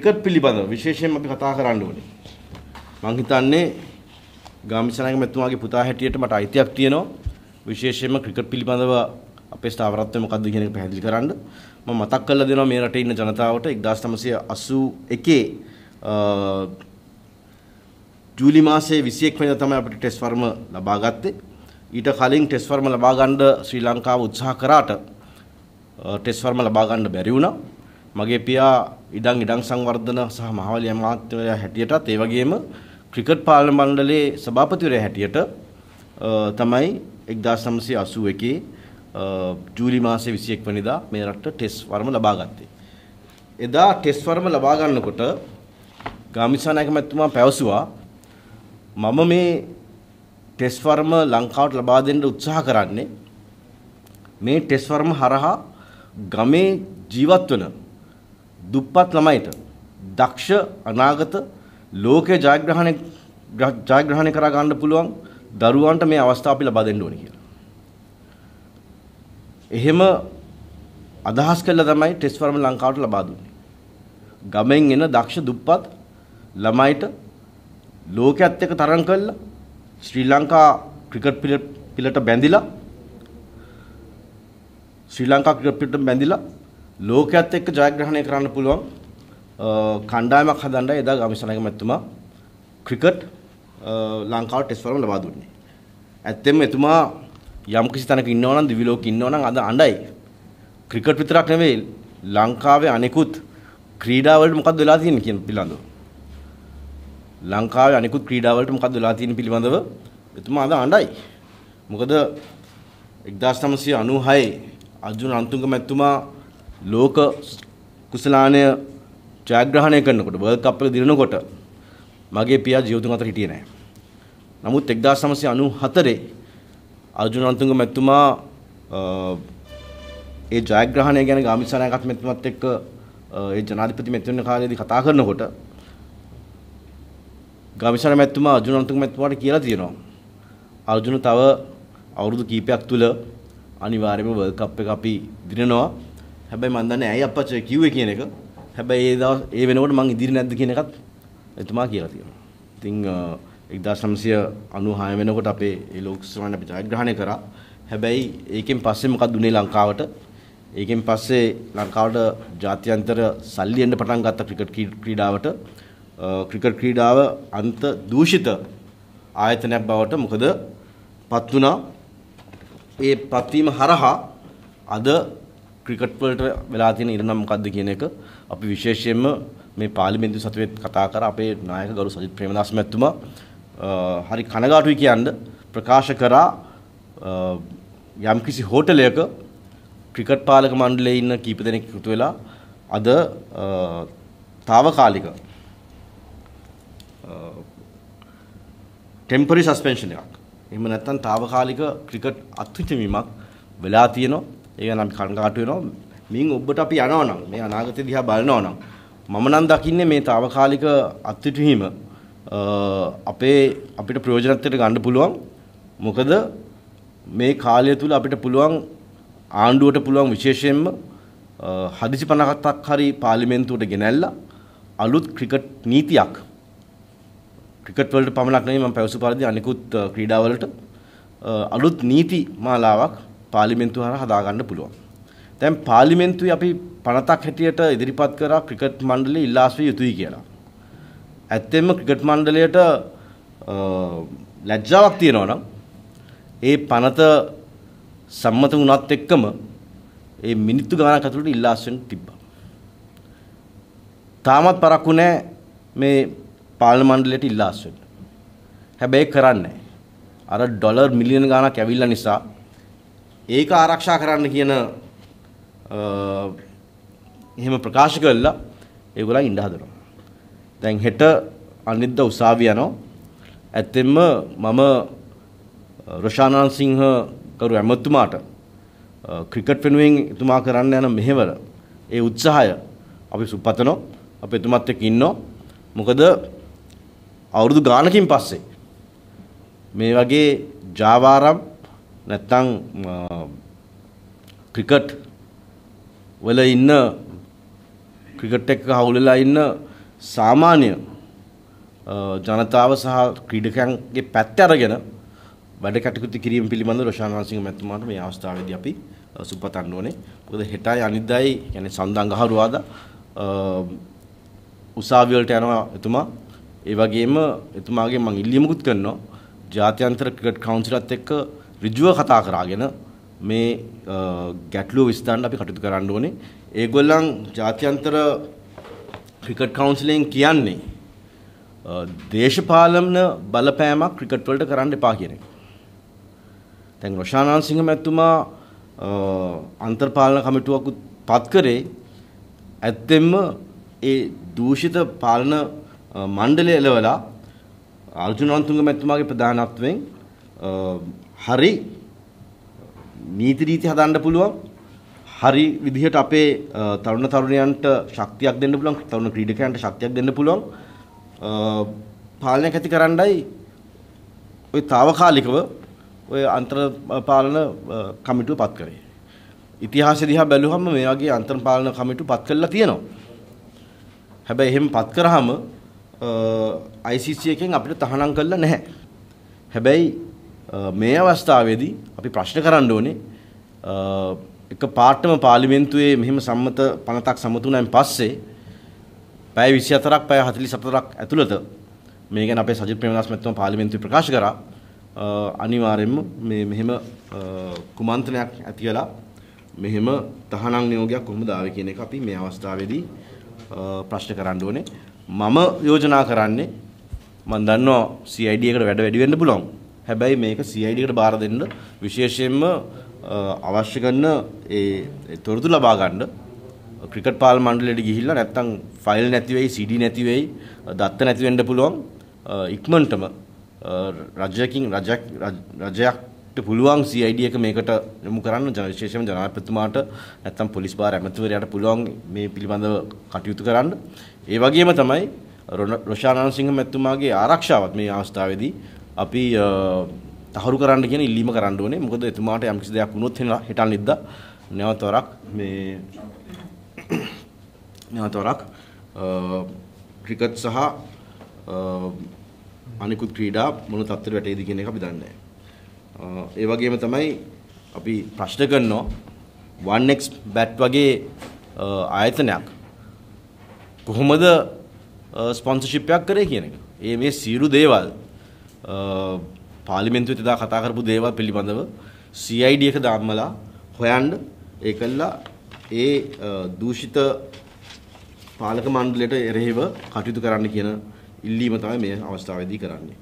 Cricket පිළිබඳව විශේෂයෙන්ම අපි කතා කරන්න ඕනේ. මම හිතන්නේ ගාමිසනාගේ මෙතුමාගේ පුතා හැටියට මට අයිතියක් තියෙනවා. විශේෂයෙන්ම ක්‍රිකට් පිළිබඳව අපේ ස්ථාවරත්වය මොකක්ද කියන එක පැහැදිලි කරන්න. මම මතක් කරලා දෙනවා මේ රටේ ඉන්න ජනතාවට 1981 ජූලි මාසයේ 21 වෙනිදා තමයි අපිට ටෙස්ට් ෆර්ම ලබා ගත්තේ. ඊට කලින් ටෙස්ට් ෆර්ම ලබා ගන්න ශ්‍රී ලංකාව උත්සාහ කරාට ටෙස්ට් ෆර්ම ලබා ගන්න බැරි වුණා. මගේ පියා ඉඩම් ඉඩම් සංවර්ධන සහ මහවැලිය අමාත්‍යවරයා හැටියටත් ඒ වගේම ක්‍රිකට් පාලන මණ්ඩලයේ සභාපතිවරයා හැටියට තමයි 1981 ජූලි මාසේ 21 වෙනිදා මේ රටට ටෙස්ට් වර්ම ලබා ගත්තේ. එදා ටෙස්ට් වර්ම ලබා ගන්නකොට ගාමිසානායක මැතිතුමා පැවසුවා මම මේ ටෙස්ට් වර්ම ලංකාවට ලබා දෙන්න උත්සාහ කරන්නේ මේ ටෙස්ට් වර්ම හරහා ගමේ ජීවත් වෙන දුප්පත් ළමයිට දක්ෂ අනාගත ලෝකයේ ජයග්‍රහණය ජයග්‍රහණය කරා ගන්න පුළුවන් දරුවන්ට මේ අවස්ථාව අපි ලබා දෙන්න ඕනේ කියලා. එහෙම අදහස් කළා තමයි ටෙස්ට් ෆර්ම ලංකාවට ලබා දුන්නේ. ගමෙන් එන දක්ෂ දුප්පත් ළමයිට ලෝකයේත් එක්ක තරඟ කළා ශ්‍රී ලංකා ක්‍රිකට් පිලට බැඳිලා ශ්‍රී ලංකා ක්‍රිකට් පිලට බැඳිලා ලෝකයේත් එක්ක ජයග්‍රහණය කරන්න පුළුවන් කණ්ඩායමක් හදන්න එදා ගමිසනාගේ මැතිතුමා ක්‍රිකට් ලංකාවට ටෙස්ට් වලම ලබා දුන්නේ. ඇත්තෙන්ම එතුමා යම් කිසි තැනක ඉන්නවා නම් දිවි ලෝකෙ ඉන්නවා නම් අද අඬයි. ක්‍රිකට් විතරක් නෙවෙයි ලංකාවේ අනෙකුත් ක්‍රීඩා වලට මොකද්ද වෙලා තියෙන්නේ කියන පිළිබඳව. ලංකාවේ අනෙකුත් ක්‍රීඩා වලට මොකද්ද වෙලා තියෙන්නේ පිළිබඳව එතුමා අද අඬයි. මොකද 1996 අර්ජුන අන්තුංග මැතිතුමා ලෝක කුසලානය ජයග්‍රහණය කරනකොට වර්ල්ඩ් කප් එක දිනනකොට මගේ පියා ජීවිතුන් අතර හිටියේ නැහැ. නමුත් 1994 අර්ජුන අන්තුංග මැතිතුමා ඒ ජයග්‍රහණය ගැන ගාමිසනායකත් මැතිතුමත් එක්ක ඒ ජනාධිපති මැතිතුමන කාලේදී කතා කරනකොට ගාමිසනා මැතිතුමා අර්ජුන අන්තුංග මැතිතුමාට කියලා තියෙනවා. අර්ජුන තව අවුරුදු කීපයක් තුල අනිවාර්යයෙන්ම වර්ල්ඩ් කප් එක අපි දිනනවා. හැබැයි මන් දන්නේ ඇයි අප්පච්චි කිව්වේ කියන එක. හැබැයි ඒ දවස් ඒ වෙනකොට මං ඉදිරි නැද්ද කියන එකත් එතුමා කියලා තියෙනවා. ඉතින් 1996 වෙනකොට අපේ ඒ ලෝකසභාවේ අපි ජයග්‍රහණය කරා. හැබැයි ඒකෙන් පස්සේ මොකක්ද උනේ ලංකාවට? ඒකෙන් පස්සේ ලංකාවට ජාත්‍යන්තර සල්ලි එන්න පටන් ගත්ත ක්‍රිකට් ක්‍රීඩාවට. ක්‍රිකට් ක්‍රීඩාව අන්ත දූෂිත ආයතනයක් බවට මොකද පත් වුණා. ඒ පත්වීම හරහා අද ක්‍රිකට්වලට වෙලා තියෙන ඉරණම මොකක්ද කියන එක අපි විශේෂයෙන්ම මේ පාර්ලිමේන්තු සතුවේ කතා කර අපේ නායක ගරු සජිත් ප්‍රේමදාස මැතිතුමා හරි කනගාටුයි කියන්න ප්‍රකාශ කරා යම්කිසි හෝටලයක ක්‍රිකට් පාලක මණ්ඩලයේ ඉන්න කීප දෙනෙක් එකතු වෙලා අද తాවකාලික ටෙම්පරරි සස්පෙන්ෂන් එකක් එහෙම නැත්නම් తాවකාලික ක්‍රිකට් අත්විඳීමක් වෙලා තියෙනවා ඒක නම් කනගාටු වෙනවා මින් ඔබට අපි යනවා නම් මේ අනාගතය දිහා බලනවා නම් මම නම් දකින්නේ මේ తాවකාලික අත්විඳීම අපේ අපිට ප්‍රයෝජනත්වයට ගන්න පුළුවන් මොකද මේ කාලය තුල අපිට පුළුවන් ආණ්ඩුවට පුළුවන් විශේෂයෙන්ම හදිසි 50ක් හරි පාර්ලිමේන්තුවට ගෙනැල්ලා අලුත් ක්‍රිකට් නීතියක් ක්‍රිකට් වලට පමණක් නෙවෙයි මම පැවසු පරිදි අනිකුත් ක්‍රීඩා වලට අලුත් නීති මාලාවක් පාර්ලිමේන්තුව හරහා හදාගන්න පුළුවන්. දැන් පාර්ලිමේන්තුවේ අපි 50ක් හැටියට ඉදිරිපත් කරා ක්‍රිකට් මණ්ඩලය ඉල්ලාස් විය යුතුයි කියලා. ඇත්තෙන්ම ක්‍රිකට් මණ්ඩලයට ලැජ්ජාවක් තියෙනවා නම් ඒ පනත සම්මත වුණත් එක්කම ඒ මිනිත්තු ගානක් ඇතුළට ඉල්ලාස් වෙන්න තිබ්බා. තාමත් පරක්කු නැහැ මේ පාලන මණ්ඩලයට ඉල්ලාස් වෙන්න. හැබැයි කරන්නේ අර ඩොලර් මිලියන ගානක් ඇවිල්ලා නිසා ඒක ආරක්ෂා කරන්න කියන එහෙම ප්‍රකාශ කළා ඒගොල්ලන් ඉන්න හදනවා. දැන් හෙට අනිද්ද උසාවිය යනවා. ඇත්තෙන්ම මම රොෂානන් සිංහ කරු ඇමතුමාට ක්‍රිකට් වෙනුවෙන් එතුමා කරන්න යන මෙහෙවර ඒ උත්සාහය අපි සුපතනෝ අපි එතුමත් එක්ක ඉන්නෝ මොකද අවුරුදු ගානකින් පස්සේ මේ වගේ ජාවාරම් නැත්නම් ක්‍රිකට් වල ඉන්න ක්‍රිකට් එක්ක හවුල් වෙලා ඉන්න සාමාන්‍ය ජනතාව සහ ක්‍රීඩකයන්ගේ පැත්ත අරගෙන වැඩ කටයුතු කිරීම පිළිබඳව රොෂාන් වංශික මැතිතුමාට මේ අවස්ථාවේදී අපි සුපතන්න ඕනේ. මොකද හෙටයි අනිද්දායි يعني සඳංගහරුවාදා උසාවිය වලට යනවා එතුමා. ඒ වගේම එතුමාගේ මම ඉල්ලීමකුත් කරනවා. ජාත්‍යන්තර ක්‍රිකට් කවුන්සිලත් එක්ක ඍජුව කතා කරාගෙන මේ ගැටලුව විසඳන්න අපි කටයුතු කරන්න ඕනේ. ඒගොල්ලන් ජාත්‍යන්තර ක්‍රිකට් කවුන්සිලෙන් කියන්නේ දේශපාලන බලපෑමක් ක්‍රිකට් වලට කරන්න එපා කියන එක. දැන් රොෂානන් සිංහ මැතිතුමා අන්තර්පාලන කමිටුවක් පත් කරේ ඇත්තෙන්ම ඒ දූෂිත පාලන මණ්ඩලය එළවලා අර්ජුනන්තුංග මැතිතුමාගේ ප්‍රධානත්වයෙන් හරි නීති රීති හදන්න පුළුවන් හරි විදිහට අපේ තරුණ තරුණයන්ට ශක්තියක් දෙන්න පුළුවන් තරුණ ක්‍රීඩකයන්ට ශක්තියක් දෙන්න පුළුවන් පාලනයක් ඇති කරන්නයි ওই తాවකාලිකව ওই අන්තර් පාලන කමිටුව පත් කරේ ඉතිහාසය දිහා බැලුවම මේ වගේ අන්තර් පාලන කමිටුව පත් කළා තියෙනවා හැබැයි එහෙම පත් කරාම ICC එකෙන් අපිට තහනම් කළා නැහැ හැබැයි මේ අවස්ථාවේදී අපි ප්‍රශ්න කරන්න ඕනේ එක පාටම පාර්ලිමේන්තුවේ මෙහෙම සම්මත පනතක් සම්මත වුණාන් පස්සේ පැය 24ක් පැය 44ක් ඇතුළත මේ ගැන අපේ සජිත් ප්‍රේමදාස මැතිතුමා පාර්ලිමේන්තුවේ ප්‍රකාශ කරා අනිවාර්යයෙන්ම මේ මෙහෙම කුමන්ත්‍රණයක් ඇති වෙලා මෙහෙම තහනම් නියෝගයක් කොහොමද ආවේ කියන එක අපි මේ අවස්ථාවේදී ප්‍රශ්න කරන්න ඕනේ මම යෝජනා කරන්නේ මම දන්නවා CID එකට වැඩ වැඩි වෙන්න පුළුවන් හැබැයි මේක CID එකට බාර දෙන්න විශේෂයෙන්ම අවශ්‍ය කරන ඒ තොරතුරු ලබා ගන්න ක්‍රිකට් පාල මණ්ඩලයට ගිහිල්ලා නැත්තම් ෆයිල් නැති වෙයි CD නැති වෙයි දත්ත නැති වෙන්න පුළුවන් ඉක්මනටම රජයකින් රජයක් රජයක්ට පුළුවන් CID එක මේකට යොමු කරන්න විශේෂයෙන්ම ජනාධිපතිතුමාට නැත්තම් පොලිස් භාර ඇමතිවරයාට පුළුවන් මේ පිළිබඳව කටයුතු කරන්න ඒ වගේම තමයි රොෂානන්සිංහ මැතිතුමාගේ ආරක්ෂාවත් මේ අවස්ථාවේදී අපි තහරු කරන්න කියන ඉල්ලීම කරන්න ඕනේ. මොකද එතුමාට යම්කිසි දෙයක් වුණොත් හිටන් නිද්ද නැවතරක් මේ නැවතරක් ක්‍රිකට් සහ අනිකුත් ක්‍රීඩා මොන තත්ත්වෙට වැටෙයිද කියන එක අපි දන්නේ ඒ වගේම තමයි අපි ප්‍රශ්න කරනවා 1x bat වගේ ආයතනයක් කොහොමද ස්පොන්සර්ෂිප් එකක් කරේ කියන එක. ඒ මේ සියලු දේවල් පාලිමෙන්තු එදා කතා කරපු දේවල් පිළිබඳව CID එක දාම්මලා හොයන්න ඒකල්ලා ඒ දූෂිත පාලක මණ්ඩලයට එරෙහිව කටයුතු කරන්න කියන ඉල්ලීම තමයි මේ අවස්ථාවේදී කරන්නේ.